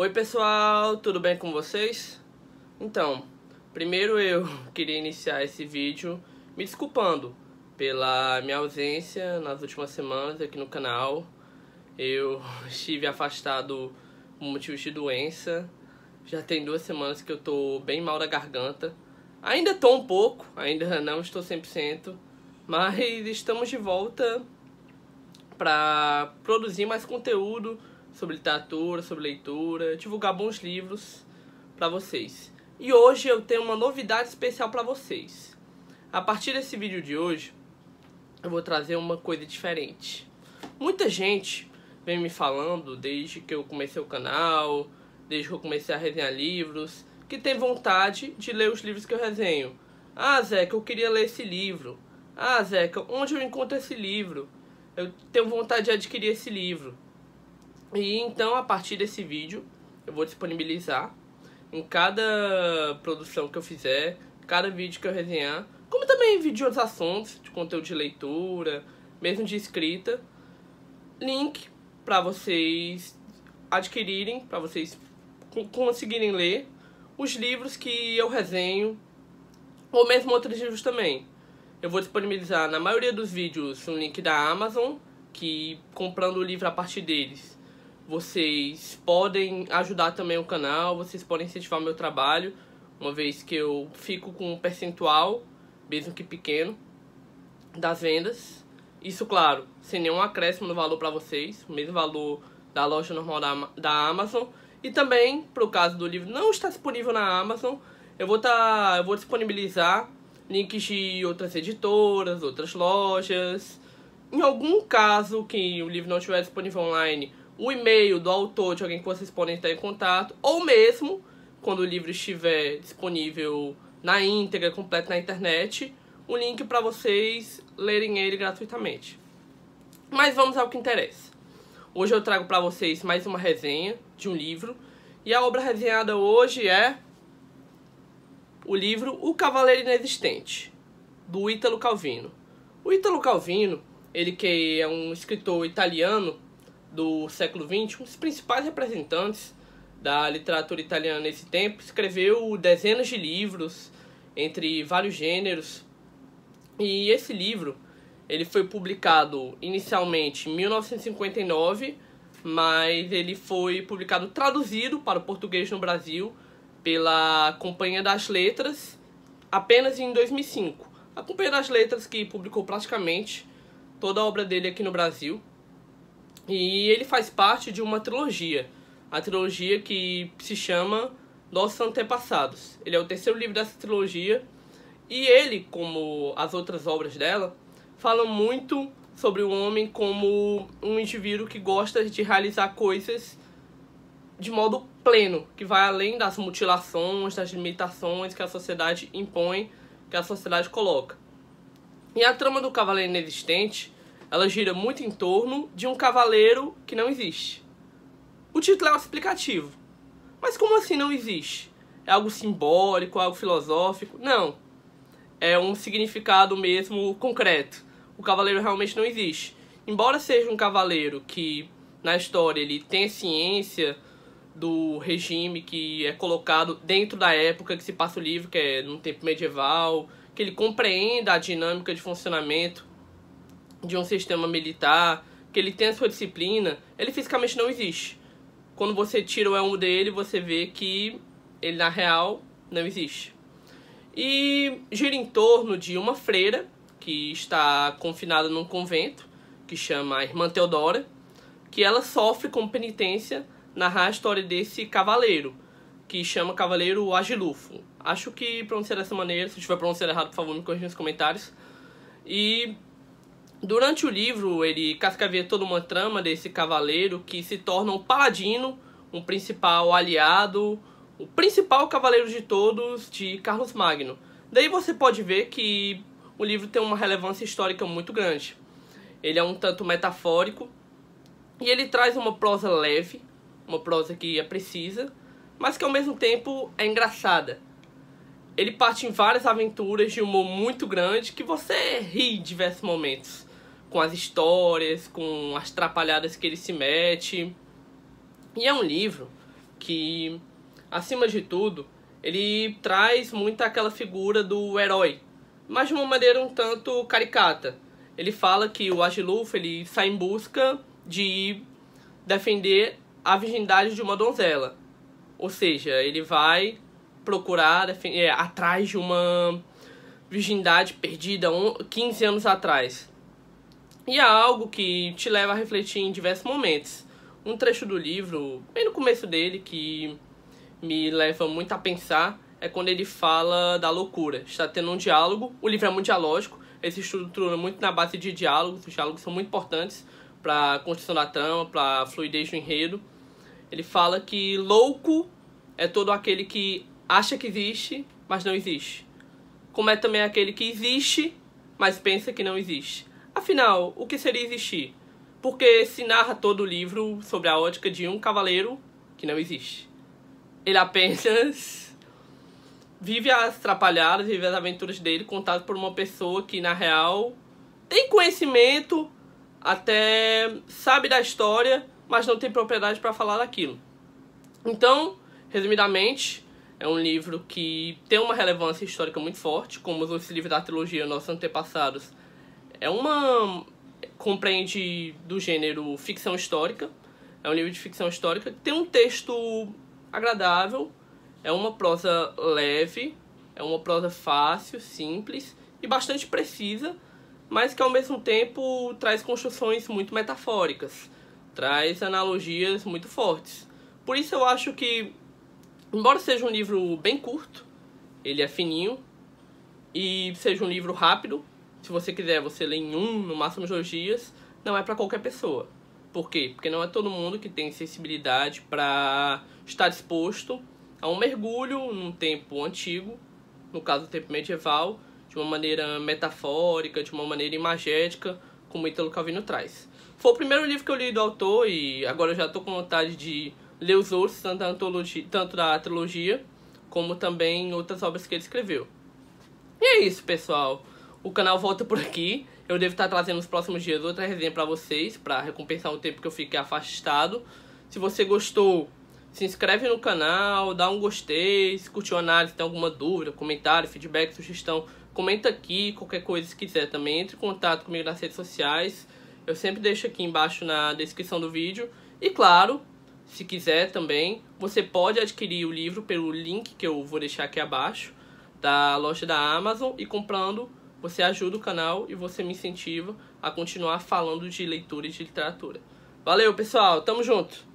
Oi pessoal, tudo bem com vocês? Então, primeiro eu queria iniciar esse vídeo me desculpando pela minha ausência nas últimas semanas aqui no canal. Eu estive afastado por motivos de doença. Já tem duas semanas que eu tô bem mal da garganta. Ainda tô um pouco, ainda não estou 100%, mas estamos de volta para produzir mais conteúdo sobre literatura, sobre leitura, divulgar bons livros para vocês. E hoje eu tenho uma novidade especial para vocês. A partir desse vídeo de hoje, eu vou trazer uma coisa diferente. Muita gente vem me falando desde que eu comecei o canal, desde que eu comecei a resenhar livros, que tem vontade de ler os livros que eu resenho. Ah, Zeca, eu queria ler esse livro. Ah, Zeca, onde eu encontro esse livro? Eu tenho vontade de adquirir esse livro. E então, a partir desse vídeo, eu vou disponibilizar em cada produção que eu fizer, cada vídeo que eu resenhar, como também vídeo de outros assuntos, de conteúdo de leitura, mesmo de escrita, link para vocês adquirirem, para vocês conseguirem ler os livros que eu resenho, ou mesmo outros livros também. Eu vou disponibilizar na maioria dos vídeos um link da Amazon, que comprando o livro a partir deles vocês podem ajudar também o canal, vocês podem incentivar o meu trabalho, uma vez que eu fico com um percentual, mesmo que pequeno, das vendas. Isso, claro, sem nenhum acréscimo no valor para vocês, o mesmo valor da loja normal da, da Amazon. E também, para o caso do livro não estar disponível na Amazon, eu vou, tá, eu vou disponibilizar links de outras editoras, outras lojas. Em algum caso que o livro não estiver disponível online, o e-mail do autor de alguém que vocês podem estar em contato, ou mesmo, quando o livro estiver disponível na íntegra, completo na internet, o link para vocês lerem ele gratuitamente. Mas vamos ao que interessa. Hoje eu trago para vocês mais uma resenha de um livro, e a obra resenhada hoje é o livro O Cavaleiro Inexistente, do Ítalo Calvino. O Ítalo Calvino, ele que é um escritor italiano, do século XX, um dos principais representantes da literatura italiana nesse tempo, escreveu dezenas de livros entre vários gêneros. E esse livro, ele foi publicado inicialmente em 1959, mas ele foi publicado traduzido para o português no Brasil pela Companhia das Letras apenas em 2005. A Companhia das Letras que publicou praticamente toda a obra dele aqui no Brasil. E ele faz parte de uma trilogia. A trilogia que se chama Nossos Antepassados. Ele é o terceiro livro dessa trilogia. E ele, como as outras obras dela, fala muito sobre o homem como um indivíduo que gosta de realizar coisas de modo pleno, que vai além das mutilações, das limitações que a sociedade impõe, que a sociedade coloca. E a trama do Cavaleiro Inexistente ela gira muito em torno de um cavaleiro que não existe. O título é um explicativo. Mas como assim não existe? É algo simbólico, algo filosófico? Não. É um significado mesmo concreto. O cavaleiro realmente não existe. Embora seja um cavaleiro que na história ele tem ciência do regime que é colocado dentro da época que se passa o livro, que é no tempo medieval, que ele compreenda a dinâmica de funcionamento de um sistema militar, que ele tem a sua disciplina, ele fisicamente não existe. Quando você tira o elmo dele, você vê que ele na real não existe. E gira em torno de uma freira que está confinada num convento, que chama a Irmã Teodora, que ela sofre com penitência narrar a história desse cavaleiro, que chama Cavaleiro Agilufo. Acho que pronunciar dessa maneira, se tiver pronunciado errado, por favor, me corrija nos comentários. E Durante o livro, ele cascaveia toda uma trama desse cavaleiro que se torna um paladino, um principal aliado, o principal cavaleiro de todos de Carlos Magno. Daí você pode ver que o livro tem uma relevância histórica muito grande. Ele é um tanto metafórico e ele traz uma prosa leve, uma prosa que é precisa, mas que ao mesmo tempo é engraçada. Ele parte em várias aventuras de humor muito grande que você ri em diversos momentos com as histórias, com as trapalhadas que ele se mete. E é um livro que, acima de tudo, ele traz muito aquela figura do herói, mas de uma maneira um tanto caricata. Ele fala que o Agiluf ele sai em busca de defender a virgindade de uma donzela. Ou seja, ele vai procurar é, atrás de uma virgindade perdida 15 anos atrás. E é algo que te leva a refletir em diversos momentos. Um trecho do livro, bem no começo dele, que me leva muito a pensar, é quando ele fala da loucura. Está tendo um diálogo, o livro é muito dialógico, ele se estrutura muito na base de diálogos, os diálogos são muito importantes para a construção da trama, para a fluidez do enredo. Ele fala que louco é todo aquele que acha que existe, mas não existe. Como é também aquele que existe, mas pensa que não existe. Afinal, o que seria existir? Porque se narra todo o livro sobre a ótica de um cavaleiro que não existe. Ele apenas vive as atrapalhadas, vive as aventuras dele contadas por uma pessoa que, na real, tem conhecimento, até sabe da história, mas não tem propriedade para falar daquilo. Então, resumidamente, é um livro que tem uma relevância histórica muito forte, como os outros livros da trilogia Nossos Antepassados é uma. compreende do gênero ficção histórica. É um livro de ficção histórica. Tem um texto agradável. É uma prosa leve. É uma prosa fácil, simples e bastante precisa, mas que ao mesmo tempo traz construções muito metafóricas, traz analogias muito fortes. Por isso eu acho que, embora seja um livro bem curto, ele é fininho e seja um livro rápido, se você quiser, você lê em um, no máximo dois dias, não é para qualquer pessoa. Por quê? Porque não é todo mundo que tem sensibilidade para estar exposto a um mergulho num tempo antigo, no caso do tempo medieval, de uma maneira metafórica, de uma maneira imagética, como o Italo Calvino traz. Foi o primeiro livro que eu li do autor e agora já estou com vontade de ler os outros, tanto da, antologia, tanto da trilogia, como também outras obras que ele escreveu. E é isso, pessoal. O canal volta por aqui. Eu devo estar trazendo nos próximos dias outra resenha para vocês, para recompensar o tempo que eu fiquei afastado. Se você gostou, se inscreve no canal, dá um gostei, se curtiu a análise, tem alguma dúvida, comentário, feedback, sugestão, comenta aqui, qualquer coisa se quiser também, entre em contato comigo nas redes sociais. Eu sempre deixo aqui embaixo na descrição do vídeo. E claro, se quiser também, você pode adquirir o livro pelo link que eu vou deixar aqui abaixo da loja da Amazon e comprando você ajuda o canal e você me incentiva a continuar falando de leitura e de literatura. Valeu, pessoal. Tamo junto.